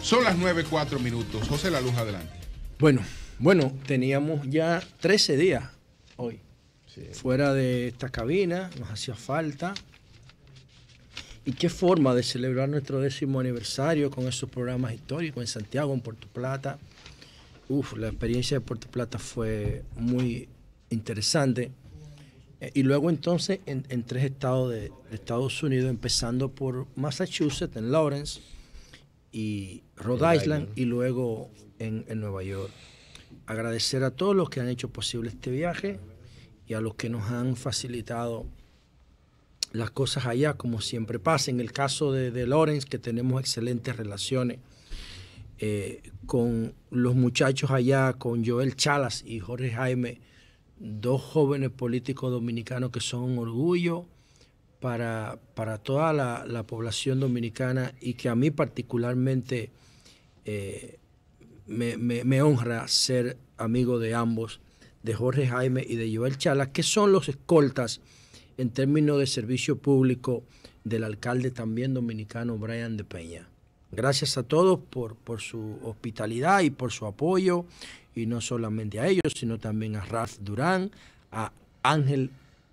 Son las 9.4 minutos. José La Luz, adelante. Bueno, bueno, teníamos ya 13 días hoy. Fuera de esta cabina, nos hacía falta. ¿Y qué forma de celebrar nuestro décimo aniversario con esos programas históricos en Santiago, en Puerto Plata? Uf, la experiencia de Puerto Plata fue muy interesante. Eh, y luego entonces en, tres estados de, Estados Unidos, empezando por Massachusetts, en Lawrence, y Rhode Island, y luego en, Nueva York. Agradecer a todos los que han hecho posible este viaje y a los que nos han facilitado las cosas allá, como siempre pasa. En el caso de, Lawrence, que tenemos excelentes relaciones eh, con los muchachos allá, con Joel Chalas y Jorge Jaime dos jóvenes políticos dominicanos que son un orgullo para, toda la, población dominicana y que a mí particularmente eh, me, honra ser amigo de ambos, de Jorge Jaime y de Joel Chala, que son los escoltas en términos de servicio público del alcalde también dominicano Brian de Peña. Gracias a todos por, por su hospitalidad y por su apoyo y no solamente a ellos, sino también a Ralph Durán, a Ángel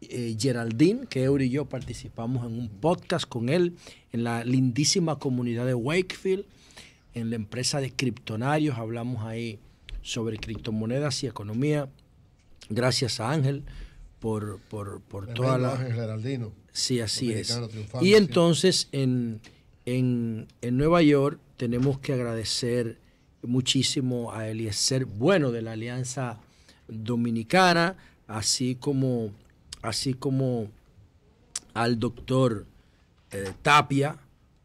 eh, Geraldín, que Eury y yo participamos en un podcast con él en la lindísima comunidad de Wakefield, en la empresa de criptonarios, hablamos ahí sobre criptomonedas y economía. Gracias a Ángel por, por, por toda la... Ángel Geraldino. Sí, así es. Y entonces en, en Nueva York tenemos que agradecer muchísimo a Eliezer Bueno de la Alianza Dominicana, así como, así como al doctor eh, Tapia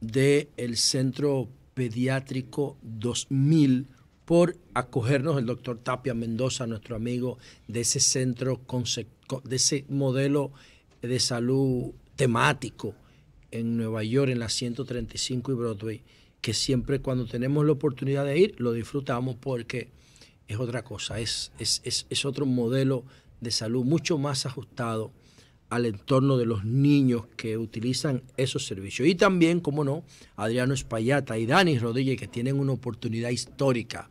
del el Centro Pediátrico 2000 por acogernos el doctor Tapia Mendoza, nuestro amigo de ese centro, de ese modelo de salud temático en Nueva York, en la 135 y Broadway que siempre cuando tenemos la oportunidad de ir, lo disfrutamos porque es otra cosa, es, es, otro modelo de salud mucho más ajustado al entorno de los niños que utilizan esos servicios. Y también, como no, Adriano Espallata y Dani Rodríguez, que tienen una oportunidad histórica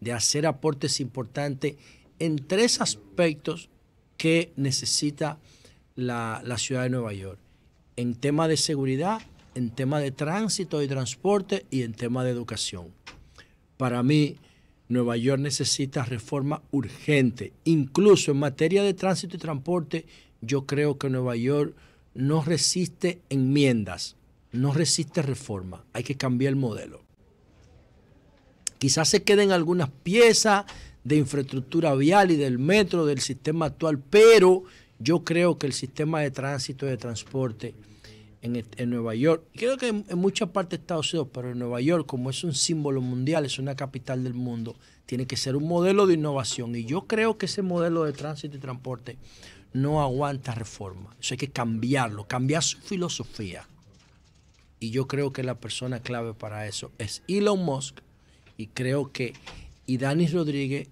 de hacer aportes importantes en tres aspectos que necesita la, la ciudad de Nueva York. En tema de seguridad, en tema de tránsito y transporte y en tema de educación. Para mí, Nueva York necesita reforma urgente. Incluso en materia de tránsito y transporte, yo creo que Nueva York no resiste enmiendas, no resiste reforma. Hay que cambiar el modelo. Quizás se queden algunas piezas de infraestructura vial y del metro, del sistema actual, pero yo creo que el sistema de tránsito y de transporte en, Nueva York, creo que en, muchas partes de Estados Unidos, pero en Nueva York, como es un símbolo mundial, es una capital del mundo, tiene que ser un modelo de innovación. Y yo creo que ese modelo de tránsito y transporte no aguanta reforma. Eso hay que cambiarlo, cambiar su filosofía. Y yo creo que la persona clave para eso es Elon Musk. Y creo que y Danis Rodríguez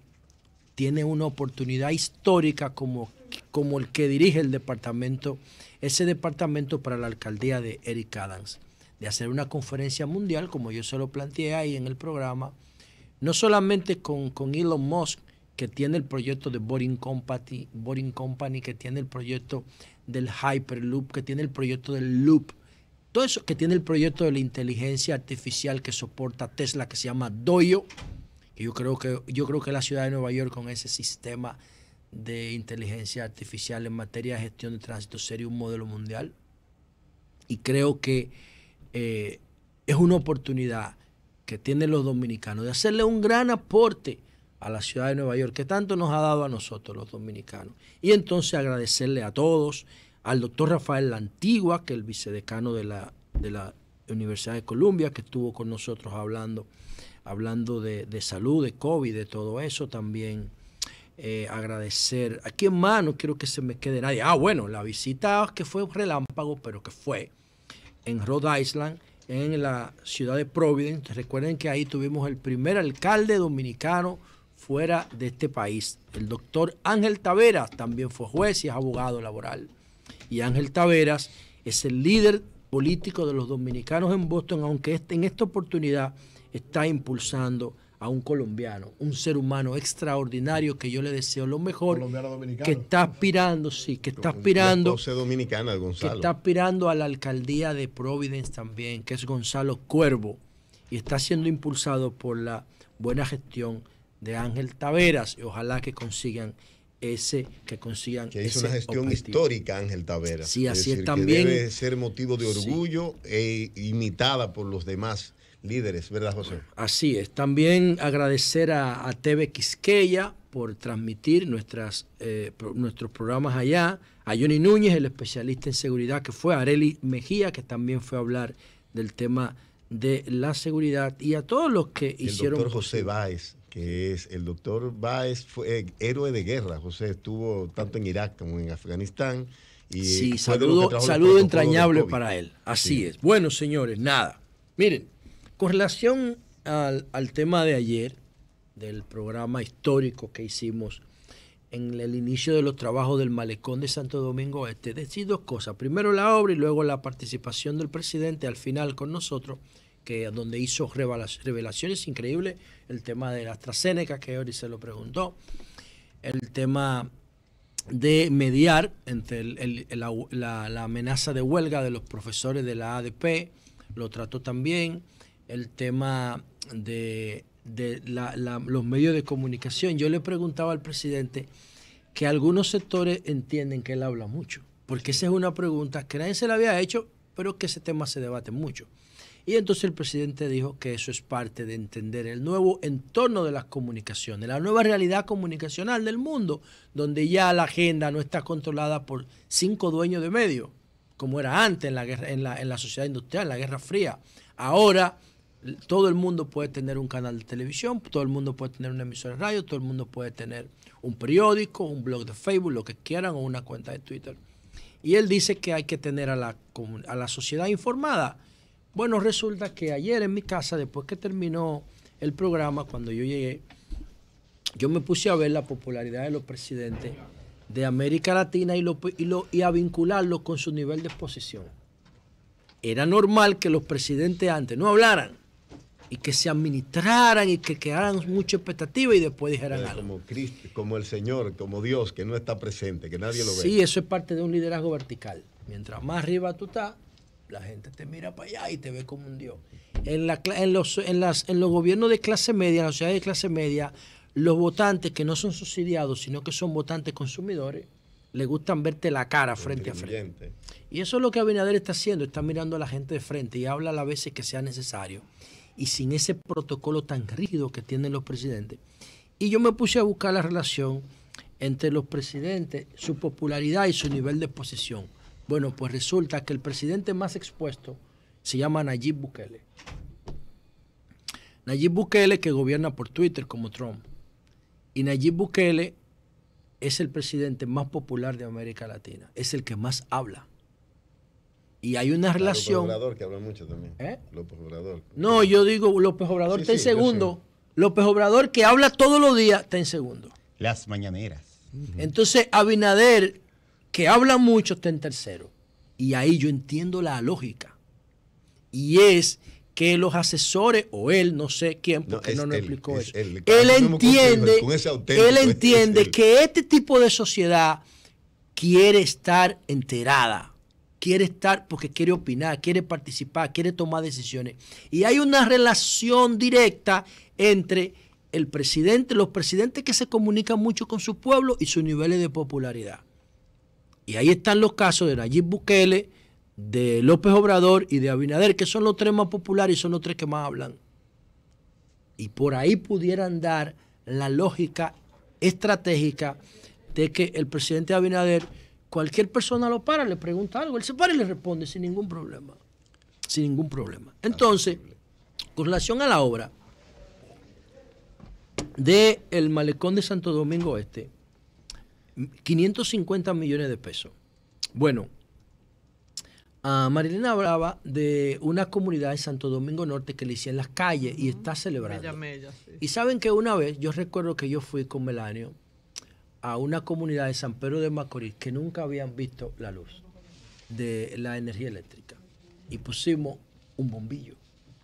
tiene una oportunidad histórica como, como el que dirige el departamento ese departamento para la alcaldía de Eric Adams, de hacer una conferencia mundial, como yo se lo planteé ahí en el programa, no solamente con, Elon Musk, que tiene el proyecto de Boring Company, Company, que tiene el proyecto del Hyperloop, que tiene el proyecto del Loop, todo eso que tiene el proyecto de la inteligencia artificial que soporta Tesla, que se llama Doyo, que yo creo que, yo creo que la ciudad de Nueva York con ese sistema de inteligencia artificial en materia de gestión de tránsito sería un modelo mundial. Y creo que eh, es una oportunidad que tienen los dominicanos de hacerle un gran aporte a la ciudad de Nueva York, que tanto nos ha dado a nosotros los dominicanos. Y entonces agradecerle a todos, al doctor Rafael Lantigua que es el vicedecano de la, de la Universidad de Columbia, que estuvo con nosotros hablando, hablando de, de salud, de COVID, de todo eso también eh, agradecer. Aquí en mano, no quiero que se me quede nadie. Ah, bueno, la visita que fue relámpago, pero que fue en Rhode Island, en la ciudad de Providence. Recuerden que ahí tuvimos el primer alcalde dominicano fuera de este país. El doctor Ángel Taveras también fue juez y es abogado laboral. Y Ángel Taveras es el líder político de los dominicanos en Boston, aunque este, en esta oportunidad está impulsando a un colombiano, un ser humano extraordinario que yo le deseo lo mejor, que está aspirando, sí, que está aspirando, dominicana, que está aspirando a la alcaldía de Providence también, que es Gonzalo Cuervo, y está siendo impulsado por la buena gestión de Ángel Taveras, y ojalá que consigan ese que consigan que una gestión histórica Ángel Taveras. Sí, así también que debe ser motivo de orgullo e imitada por los demás líderes, ¿verdad, José? Así es. También agradecer a, TV Quisqueya por transmitir nuestras, eh, nuestros programas allá. A Johnny Núñez, el especialista en seguridad, que fue a Areli Mejía, que también fue a hablar del tema de la seguridad. Y a todos los que hicieron... El doctor José Báez, que es el doctor Báez, fue eh, héroe de guerra. José estuvo tanto en Irak como en Afganistán. sí, saludo, saludo entrañable para él. Así es. Bueno, señores, nada. Miren, con relación al, tema de ayer, del programa histórico que hicimos en el inicio de los trabajos del malecón de Santo Domingo Este, decir dos cosas. Primero la obra y luego la participación del presidente al final con nosotros, que donde hizo revelaciones increíbles, el tema de la AstraZeneca, que hoy se lo preguntó, el tema de mediar entre la amenaza de huelga de los profesores de la ADP, lo trató también el tema de, la, los medios de comunicación. Yo le preguntaba al presidente que algunos sectores entienden que él habla mucho, porque esa es una pregunta que nadie se la había hecho, pero que ese tema se debate mucho. Y entonces el presidente dijo que eso es parte de entender el nuevo entorno de las comunicaciones, la nueva realidad comunicacional del mundo, donde ya la agenda no está controlada por cinco dueños de medios, como era antes en la, guerra, en la, en la sociedad industrial, en la Guerra Fría. Ahora todo el mundo puede tener un canal de televisión, todo el mundo puede tener una emisora de radio, todo el mundo puede tener un periódico, un blog de Facebook, lo que quieran, o una cuenta de Twitter. Y él dice que hay que tener a la, a la sociedad informada. Bueno, resulta que ayer en mi casa, después que terminó el programa, cuando yo llegué, yo me puse a ver la popularidad de los presidentes de América Latina y, lo, y, y a vincularlo con su nivel de exposición. Era normal que los presidentes antes no hablaran y que se administraran y que crearan mucha expectativa y después dijeran algo. Como, Cristo, como el Señor, como Dios, que no está presente, que nadie lo ve. Sí, eso es parte de un liderazgo vertical. Mientras más arriba tú estás, la gente te mira para allá y te ve como un Dios. En, la, en, los, los gobiernos de clase media, en las sociedades de clase media, los votantes que no son subsidiados, sino que son votantes consumidores, le gustan verte la cara frente a frente. Y eso es lo que Abinader está haciendo, está mirando a la gente de frente y habla a las veces que sea necesario y sin ese protocolo tan rígido que tienen los presidentes. Y yo me puse a buscar la relación entre los presidentes, su popularidad y su nivel de exposición. Bueno, pues resulta que el presidente más expuesto se llama Nayib Bukele. Nayib Bukele que gobierna por Twitter como Trump. Y Nayib Bukele es el presidente más popular de América Latina, es el que más habla. Y hay una relación. López Obrador, que habla mucho también. ¿Eh? López Obrador. No, yo digo López Obrador está en segundo. López Obrador, que habla todos los días, está en segundo. Las mañaneras. Entonces, Abinader, que habla mucho, está en tercero. Y ahí yo entiendo la lógica. Y es que los asesores, o él, no sé quién, porque no, nos explicó eso. Él, él entiende, él entiende que este tipo de sociedad quiere estar enterada quiere estar porque quiere opinar, quiere participar, quiere tomar decisiones. Y hay una relación directa entre el presidente, los presidentes que se comunican mucho con su pueblo y sus niveles de popularidad. Y ahí están los casos de Nayib Bukele, de López Obrador y de Abinader, que son los tres más populares y son los tres que más hablan. Y por ahí pudieran dar la lógica estratégica de que el presidente Abinader Cualquier persona lo para, le pregunta algo, él se para y le responde sin ningún problema. Sin ningún problema. Entonces, con relación a la obra de el malecón de Santo Domingo Este, 550 millones de pesos. Bueno, a Marilena hablaba de una comunidad de Santo Domingo Norte que le hicieron las calles y está celebrando. Y saben que una vez, yo recuerdo que yo fui con Melanio a una comunidad de San Pedro de Macorís que nunca habían visto la luz de la energía eléctrica y pusimos un bombillo.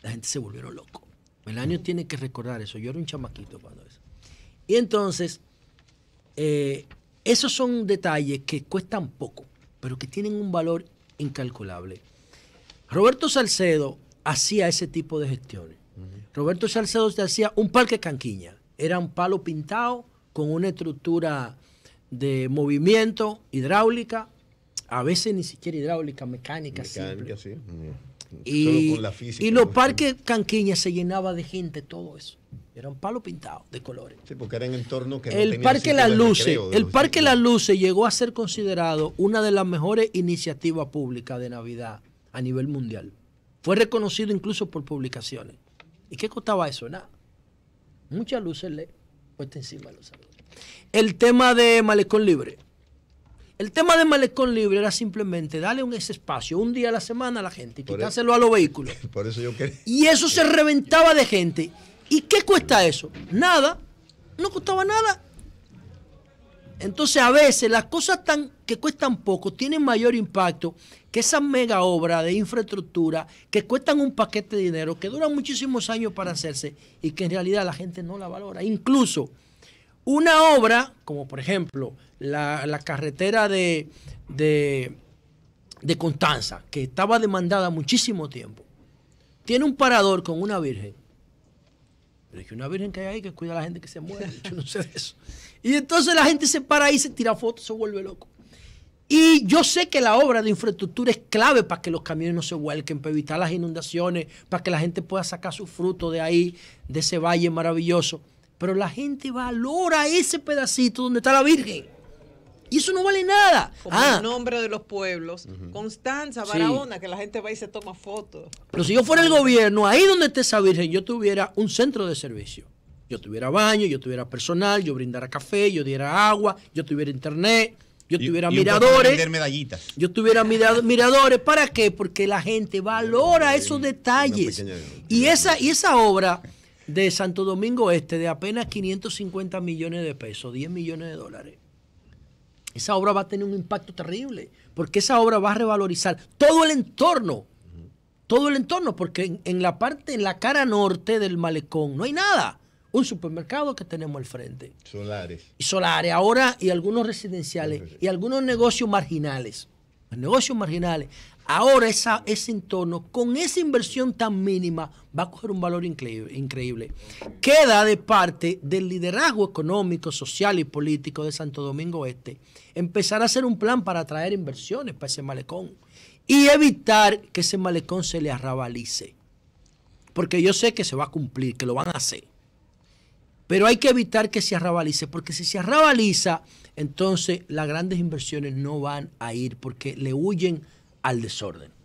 La gente se volvieron loco. El año tiene que recordar eso. Yo era un chamaquito cuando eso. Y entonces, eh, esos son detalles que cuestan poco, pero que tienen un valor incalculable. Roberto Salcedo hacía ese tipo de gestiones. Roberto Salcedo se hacía un parque canquiña. Era un palo pintado con una estructura de movimiento hidráulica, a veces ni siquiera hidráulica, mecánica. simple. sí. Mm, y, y los parques Canquiñas se llenaba de gente, todo eso. Era un palo pintado de colores. Sí, porque eran entorno que el Parque Las Luces, El Parque Las Luces llegó a ser considerado una de las mejores iniciativas públicas de Navidad a nivel mundial. Fue reconocido incluso por publicaciones. ¿Y qué costaba eso? Nada. Muchas luces le encima los El tema de Malecón Libre. El tema de malecón libre era simplemente darle un ese espacio un día a la semana a la gente y e- quitárselo a los vehículos. Y eso se reventaba de gente. ¿Y qué cuesta eso? Nada. No costaba nada. Entonces a veces las cosas tan, que cuestan poco tienen mayor impacto que esas mega obra de infraestructura que cuestan un paquete de dinero, que duran muchísimos años para hacerse y que en realidad la gente no la valora. Incluso una obra, como por ejemplo la, carretera de, de, de Constanza, que estaba demandada muchísimo tiempo, tiene un parador con una virgen. Pero es que una virgen que hay ahí que cuida a la gente que se muere. Yo no sé de eso. Y entonces la gente se para ahí, se tira fotos, se vuelve loco. Y yo sé que la obra de infraestructura es clave para que los camiones no se vuelquen, para evitar las inundaciones, para que la gente pueda sacar su fruto de ahí, de ese valle maravilloso. Pero la gente valora ese pedacito donde está la Virgen. Y eso no vale nada. En ah. el nombre de los pueblos. Constanza, Barahona, que la gente va y se toma fotos. Pero si yo fuera el gobierno, ahí donde esté esa Virgen, yo tuviera un centro de servicio yo tuviera baño, yo tuviera personal, yo brindara café, yo diera agua, yo tuviera internet, yo tuviera y miradores. medallitas. Yo tuviera miradores. ¿Para qué? Porque la gente valora esos detalles. Y esa, y esa obra de Santo Domingo Este de apenas 550 millones de pesos, 10 millones de dólares. Esa obra va a tener un impacto terrible, porque esa obra va a revalorizar todo el entorno todo el entorno, porque en, la parte, en la cara norte del malecón, no hay nada un supermercado que tenemos al frente. Solares. Y solares, ahora y algunos residenciales y algunos negocios marginales. negocios marginales. Ahora esa, ese entorno, con esa inversión tan mínima, va a coger un valor increíble, increíble. Queda de parte del liderazgo económico, social y político de Santo Domingo Este empezar a hacer un plan para atraer inversiones para ese malecón y evitar que ese malecón se le arrabalice. Porque yo sé que se va a cumplir, que lo van a hacer. Pero hay que evitar que se arrabalice, porque si se arrabaliza, entonces las grandes inversiones no van a ir porque le huyen al desorden.